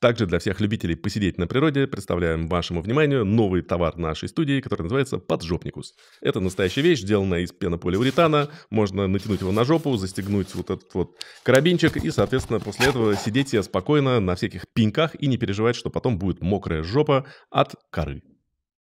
Также для всех любителей посидеть на природе представляем вашему вниманию новый товар нашей студии, который называется поджопникус. Это настоящая вещь, сделанная из пенополиуретана. Можно натянуть его на жопу, застегнуть вот этот вот карабинчик и, соответственно, после этого сидеть себе спокойно на всяких пеньках и не переживать, что потом будет мокрая жопа от коры.